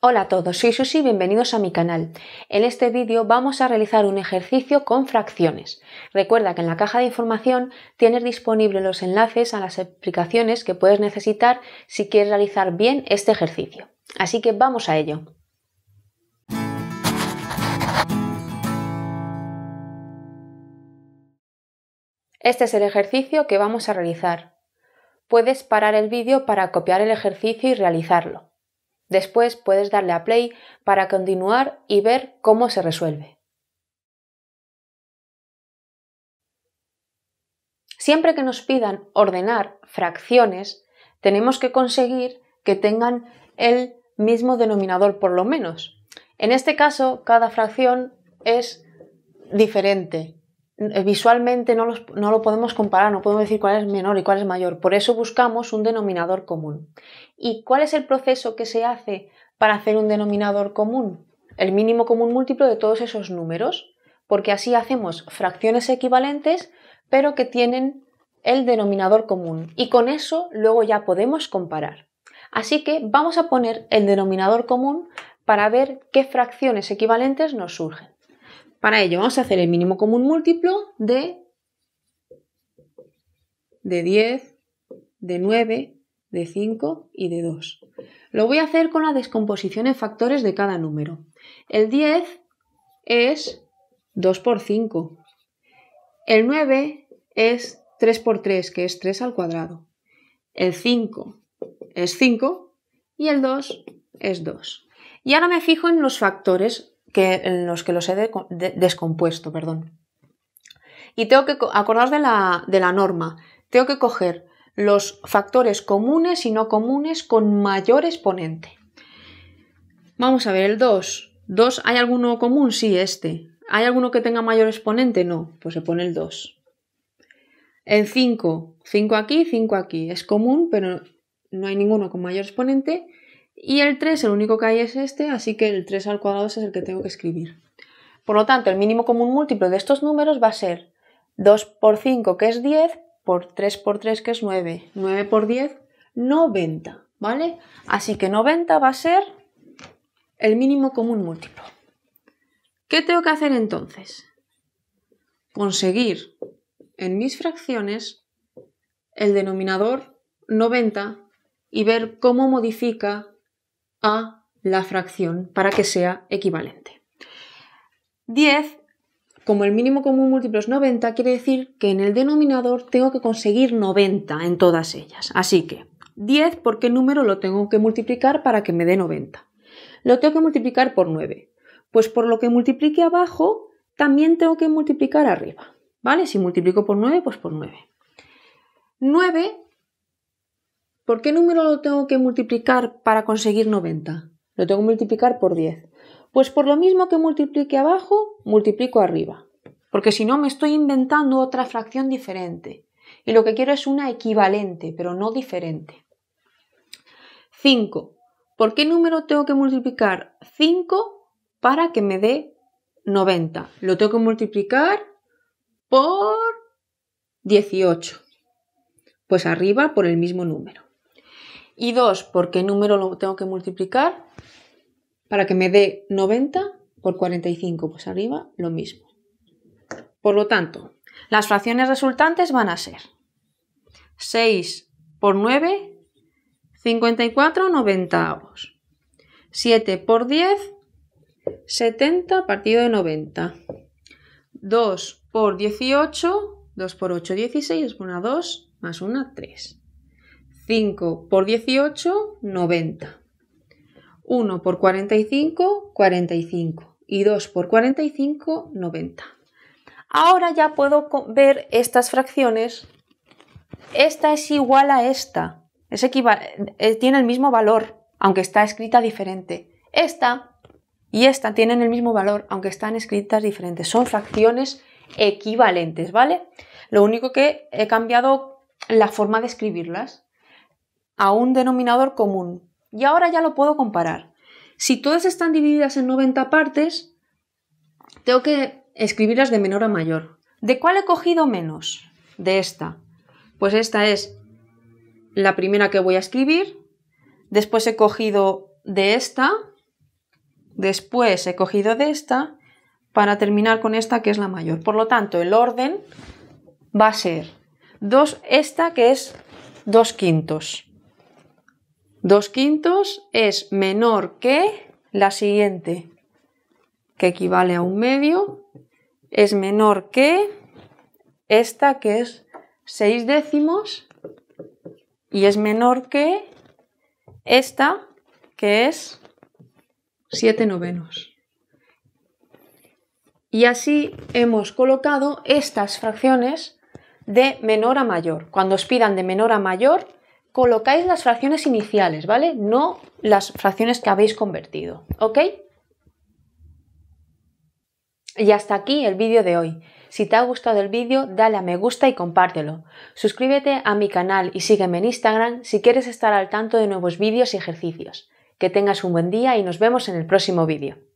Hola a todos, soy Susi, bienvenidos a mi canal. En este vídeo vamos a realizar un ejercicio con fracciones. Recuerda que en la caja de información tienes disponibles los enlaces a las explicaciones que puedes necesitar si quieres realizar bien este ejercicio. Así que vamos a ello. Este es el ejercicio que vamos a realizar. Puedes parar el vídeo para copiar el ejercicio y realizarlo. Después puedes darle a play para continuar y ver cómo se resuelve. Siempre que nos pidan ordenar fracciones, tenemos que conseguir que tengan el mismo denominador por lo menos. En este caso, cada fracción es diferente eh, visualmente no, lo podemos comparar, no podemos decir cuál es menor y cuál es mayor. Por eso buscamos un denominador común. ¿Y cuál es el proceso que se hace para hacer un denominador común? El mínimo común múltiplo de todos esos números, porque así hacemos fracciones equivalentes, pero que tienen el denominador común. Y con eso luego ya podemos comparar. Así que vamos a poner el denominador común para ver qué fracciones equivalentes nos surgen. Para ello vamos a hacer el mínimo común múltiplo de, de 10, de 9, de 5 y de 2. Lo voy a hacer con la descomposición en factores de cada número. El 10 es 2 por 5. El 9 es 3 por 3, que es 3 al cuadrado. El 5 es 5 y el 2 es 2. Y ahora me fijo en los factores que en los que los he descompuesto, perdón. Y tengo que acordar de la, de la norma. Tengo que coger los factores comunes y no comunes con mayor exponente. Vamos a ver, el 2. 2, ¿hay alguno común? Sí, este. ¿Hay alguno que tenga mayor exponente? No, pues se pone el 2. El 5, 5 aquí, 5 aquí. Es común, pero no hay ninguno con mayor exponente. Y el 3, el único que hay es este, así que el 3 al cuadrado es el que tengo que escribir. Por lo tanto, el mínimo común múltiplo de estos números va a ser 2 por 5, que es 10, por 3 por 3, que es 9, 9 por 10, 90, ¿vale? Así que 90 va a ser el mínimo común múltiplo. ¿Qué tengo que hacer entonces? Conseguir en mis fracciones el denominador 90 y ver cómo modifica a la fracción para que sea equivalente. 10. Como el mínimo común múltiplo es 90, quiere decir que en el denominador tengo que conseguir 90 en todas ellas. Así que 10 por qué número lo tengo que multiplicar para que me dé 90. Lo tengo que multiplicar por 9. Pues por lo que multiplique abajo, también tengo que multiplicar arriba. ¿Vale? Si multiplico por 9, pues por 9. 9 ¿Por qué número lo tengo que multiplicar para conseguir 90? Lo tengo que multiplicar por 10. Pues por lo mismo que multiplique abajo, multiplico arriba. Porque si no, me estoy inventando otra fracción diferente. Y lo que quiero es una equivalente, pero no diferente. 5. ¿Por qué número tengo que multiplicar 5 para que me dé 90? Lo tengo que multiplicar por 18. Pues arriba por el mismo número y 2 porque número lo tengo que multiplicar para que me dé 90 por 45, pues arriba lo mismo. Por lo tanto, las fracciones resultantes van a ser 6 por 9, 54 90 7 por 10, 70 partido de 90. 2 por 18, 2 por 8, 16, es 1, 2, más 1, 3. 5 por 18, 90. 1 por 45, 45. Y 2 por 45, 90. Ahora ya puedo ver estas fracciones. Esta es igual a esta. Es eh, tiene el mismo valor, aunque está escrita diferente. Esta y esta tienen el mismo valor, aunque están escritas diferentes. Son fracciones equivalentes, ¿vale? Lo único que he cambiado la forma de escribirlas a un denominador común. Y ahora ya lo puedo comparar. Si todas están divididas en 90 partes, tengo que escribirlas de menor a mayor. ¿De cuál he cogido menos? De esta. Pues esta es la primera que voy a escribir. Después he cogido de esta. Después he cogido de esta. Para terminar con esta que es la mayor. Por lo tanto, el orden va a ser 2 esta que es dos quintos. 2 quintos es menor que la siguiente, que equivale a un medio, es menor que esta que es 6 décimos y es menor que esta que es 7 novenos. Y así hemos colocado estas fracciones de menor a mayor. Cuando os pidan de menor a mayor, colocáis las fracciones iniciales, ¿vale? No las fracciones que habéis convertido, ¿ok? Y hasta aquí el vídeo de hoy. Si te ha gustado el vídeo, dale a me gusta y compártelo. Suscríbete a mi canal y sígueme en Instagram si quieres estar al tanto de nuevos vídeos y ejercicios. Que tengas un buen día y nos vemos en el próximo vídeo.